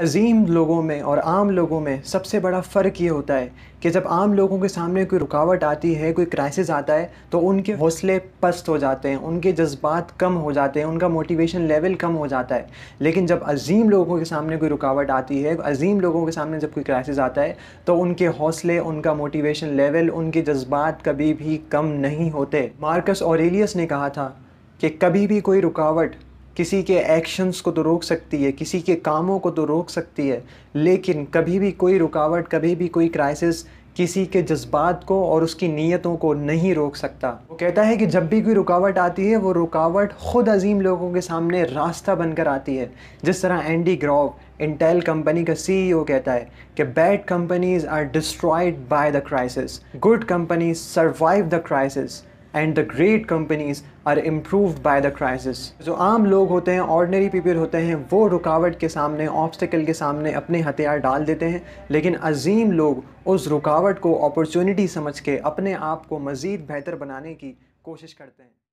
अजीम लोगों में और आम लोगों में सबसे बड़ा फ़र्क ये होता है कि जब आम लोगों के सामने कोई रुकावट आती है कोई क्राइसिस आता है तो उनके हौसले पस्त हो जाते हैं उनके जज्बात कम हो जाते हैं उनका मोटिवेशन लेवल कम हो जाता है लेकिन जब अजीम लोगों के सामने कोई रुकावट आती है अजीम लोगों के सामने जब कोई क्राइसिस आता है तो उनके हौसले उनका मोटिवेशन लेवल उनके जज्बात कभी भी कम नहीं होते मार्कस औरलियस ने कहा था कि कभी भी कोई रुकावट किसी के एक्शंस को तो रोक सकती है किसी के कामों को तो रोक सकती है लेकिन कभी भी कोई रुकावट कभी भी कोई क्राइसिस किसी के जज्बात को और उसकी नीयतों को नहीं रोक सकता वो कहता है कि जब भी कोई रुकावट आती है वो रुकावट ख़ुद अजीम लोगों के सामने रास्ता बनकर आती है जिस तरह एंडी ग्रॉव इंटेल कंपनी का सीईओ e कहता है कि bad companies are destroyed by the crisis good companies survive the crisis and the great companies are improved by the crisis जो आम लोग होते हैं ऑर्डनरी पीपल होते हैं वो रुकावट के सामने ऑब्स्टिकल के सामने अपने हथियार डाल देते हैं लेकिन अजीम लोग उस रुकावट को अपॉर्चुनिटी समझ के अपने आप को मज़ीद बेहतर बनाने की कोशिश करते हैं